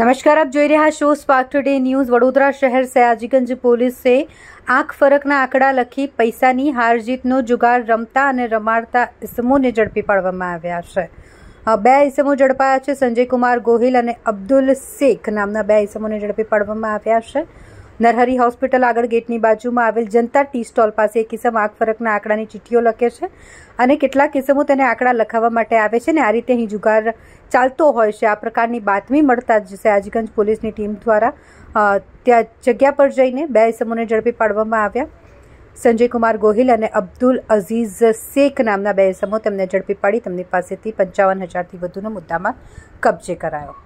नमस्कार आप જોઈ રહ્યા છો સ્પાર્ક ટુડે ન્યૂઝ વડોદરા શહેર સ્યાજીगंज પોલીસ સે આખ ફરકના આકડા લખી પૈસાની હાર જીતનો જુગાર રમતા અને રમારતા ઇસમોને જડપી પાડવામાં આવ્યા છે બે ઇસમો જડપાયા છે સંજયકુમાર ગોહિલ અને અબ્દુલ શેખ નામના બે ઇસમોને જડપી પાડવામાં આવ્યા છે नरहरी हॉस्पिटल आगर गेट ની બાજુમાં આવેલ જનતા ટી સ્ટોલ પાસે કਿਸમ આફરકના આકડાની ચિઠ્ઠીઓ લકે છે અને કેટલા કેસમો તેના આકડા લખાવવા માટે આવે છે ને આ રીતે હી જુગાર ચાલતો હોય છે આ પ્રકારની બાતમી મળતા જજે આજગંજ પોલીસની ટીમ દ્વારા તે જગ્યા પર જઈને બેસમઓને જડપી પાડવામાં આવ્યા સંજય કુમાર ગોહિલ અને अब्दुल अजीज સેક નામના બેસમો તમને જડપી પાડી તેમની પાસેથી 55000 થી વધુનો මුત્તમ કબજે કરાયો